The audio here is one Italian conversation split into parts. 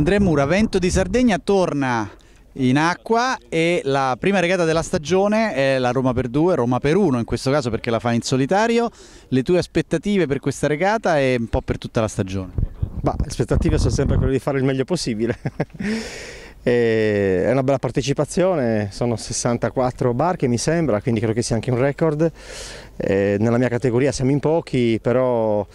Andrea Mura, Vento di Sardegna torna in acqua e la prima regata della stagione è la Roma per 2, Roma per 1 in questo caso perché la fa in solitario. Le tue aspettative per questa regata e un po' per tutta la stagione? Bah, le aspettative sono sempre quelle di fare il meglio possibile. è una bella partecipazione, sono 64 barche mi sembra, quindi credo che sia anche un record. nella mia categoria siamo in pochi, però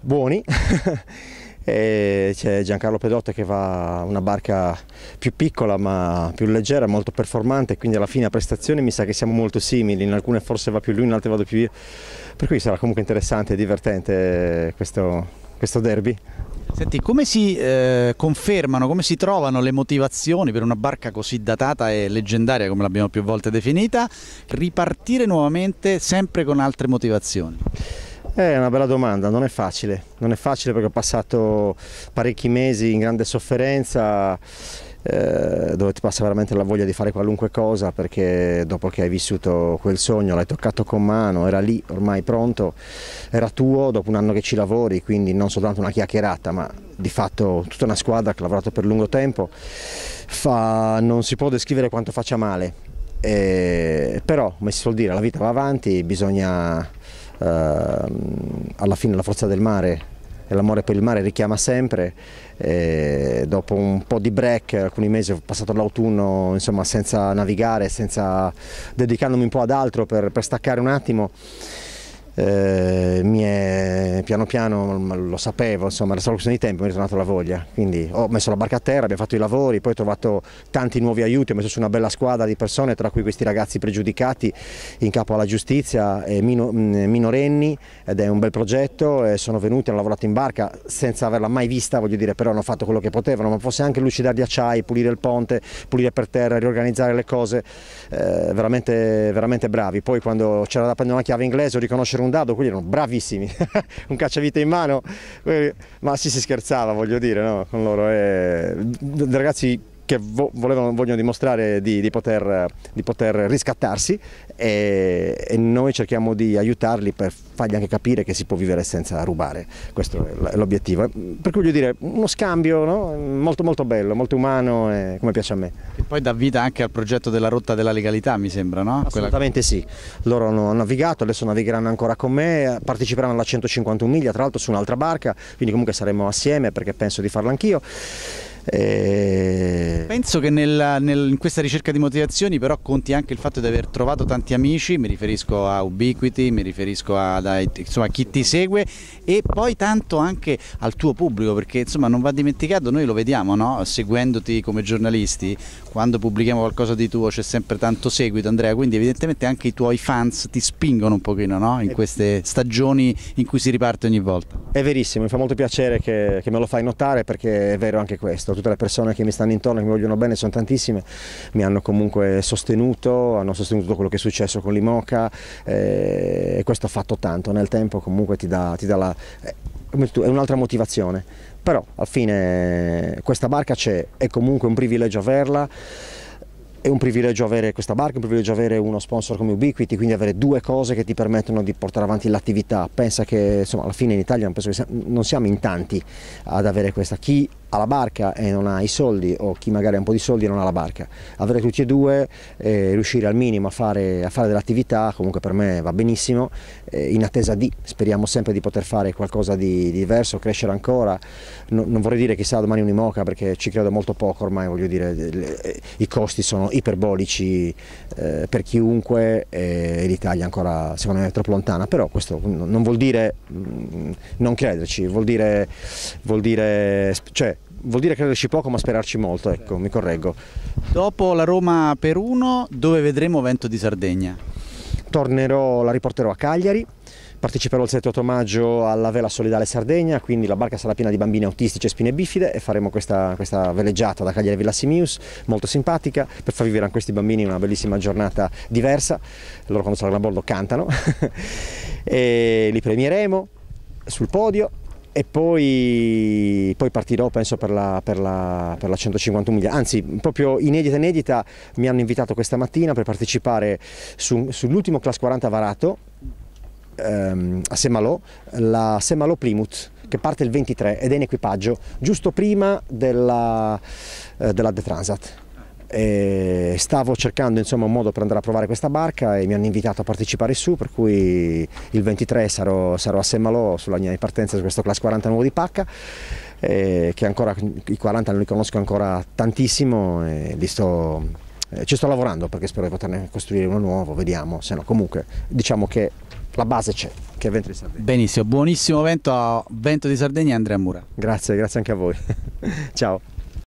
buoni. e c'è Giancarlo Pedotta che va una barca più piccola ma più leggera, molto performante, quindi alla fine a prestazioni mi sa che siamo molto simili, in alcune forse va più lui, in altre vado più io, per cui sarà comunque interessante e divertente questo, questo derby. Senti, come si eh, confermano, come si trovano le motivazioni per una barca così datata e leggendaria come l'abbiamo più volte definita, ripartire nuovamente sempre con altre motivazioni? Eh, è una bella domanda, non è facile, non è facile perché ho passato parecchi mesi in grande sofferenza eh, dove ti passa veramente la voglia di fare qualunque cosa perché dopo che hai vissuto quel sogno l'hai toccato con mano, era lì ormai pronto, era tuo dopo un anno che ci lavori, quindi non soltanto una chiacchierata ma di fatto tutta una squadra che ha lavorato per lungo tempo, fa, non si può descrivere quanto faccia male, eh, però come si suol dire la vita va avanti, bisogna Ehm, alla fine la forza del mare e l'amore per il mare richiama sempre. E dopo un po' di break, alcuni mesi, ho passato l'autunno senza navigare, senza dedicandomi un po' ad altro per, per staccare un attimo eh, è, piano piano lo sapevo, insomma era solo questione di tempo, mi è tornata la voglia, quindi ho messo la barca a terra, abbiamo fatto i lavori, poi ho trovato tanti nuovi aiuti, ho messo su una bella squadra di persone, tra cui questi ragazzi pregiudicati in capo alla giustizia, eh, mino, mm, minorenni, ed è un bel progetto, eh, sono venuti, hanno lavorato in barca senza averla mai vista, voglio dire, però hanno fatto quello che potevano, ma fosse anche lucidare gli acciai, pulire il ponte, pulire per terra, riorganizzare le cose, eh, veramente, veramente bravi. Poi quando c'era da prendere una chiave inglese o riconoscere un un dado, quelli erano bravissimi, un cacciavite in mano, ma sì, si scherzava voglio dire no? con loro, e... Eh, ragazzi che vo volevano, vogliono dimostrare di, di, poter, di poter, riscattarsi e, e, noi cerchiamo di aiutarli per fargli anche capire che si può vivere senza rubare, questo è l'obiettivo. Eh, per cui voglio dire, uno scambio no? molto molto bello, molto umano e come piace a me. E poi dà vita anche al progetto della rotta della legalità mi sembra, no? Assolutamente Quella... sì, loro hanno navigato, adesso navigheranno ancora con me, parteciperanno alla 151 miglia, tra l'altro su un'altra barca, quindi comunque saremo assieme perché penso di farlo anch'io. E... Eh, Penso che nella, nel, in questa ricerca di motivazioni però conti anche il fatto di aver trovato tanti amici, mi riferisco a Ubiquiti, mi riferisco a, da, insomma, a chi ti segue e poi tanto anche al tuo pubblico perché insomma non va dimenticato, noi lo vediamo no? seguendoti come giornalisti, quando pubblichiamo qualcosa di tuo c'è sempre tanto seguito Andrea, quindi evidentemente anche i tuoi fans ti spingono un pochino no? in eh. queste stagioni in cui si riparte ogni volta. È verissimo, mi fa molto piacere che, che me lo fai notare perché è vero anche questo tutte le persone che mi stanno intorno, che mi vogliono bene, sono tantissime, mi hanno comunque sostenuto, hanno sostenuto tutto quello che è successo con l'Imoca eh, e questo ha fatto tanto, nel tempo comunque ti dà, ti dà la... Eh, è un'altra motivazione, però alla fine questa barca c'è, è comunque un privilegio averla è un privilegio avere questa barca, è un privilegio avere uno sponsor come Ubiquiti, quindi avere due cose che ti permettono di portare avanti l'attività. Pensa che insomma, alla fine in Italia non siamo in tanti ad avere questa. Chi ha la barca e non ha i soldi o chi magari ha un po' di soldi e non ha la barca. Avere tutti e due, eh, riuscire al minimo a fare, a fare dell'attività, comunque per me va benissimo, eh, in attesa di, speriamo sempre di poter fare qualcosa di, di diverso, crescere ancora. No, non vorrei dire chissà domani un'imoca perché ci credo molto poco ormai, voglio dire, i costi sono iperbolici eh, per chiunque e l'Italia ancora secondo me è troppo lontana, però questo non vuol dire mh, mm, non crederci, vuol dire, vuol dire cioè, vuol dire crederci poco ma sperarci molto, ecco, mi correggo. Dopo la Roma per uno, dove vedremo Vento di Sardegna? Tornerò, la riporterò a Cagliari Parteciperò il 7-8 maggio alla Vela Solidale Sardegna, quindi la barca sarà piena di bambini autistici e spine bifide e faremo questa, questa veleggiata da Cagliari Villa Simius, molto simpatica, per far vivere a questi bambini una bellissima giornata diversa. Loro quando saranno a bordo cantano e li premieremo sul podio e poi, poi, partirò penso per la, per, la, per la 151 miglia, anzi proprio inedita inedita mi hanno invitato questa mattina per partecipare su, sull'ultimo Class 40 Varato ehm, a Semalò la Semalò Plymouth che parte il 23 ed è in equipaggio giusto prima della, eh, della The Transat. E stavo cercando insomma, un modo per andare a provare questa barca e mi hanno invitato a partecipare su per cui il 23 sarò, sarò a Semalò sulla mia partenza su questo Class 40 nuovo di Pacca eh, che ancora i 40 non li conosco ancora tantissimo e li sto eh, ci sto lavorando perché spero di poterne costruire uno nuovo, vediamo, se no comunque diciamo che la base c'è, che è Vento di Sardegna. Benissimo, buonissimo vento a Vento di Sardegna e Andrea Mura. Grazie, grazie anche a voi. Ciao.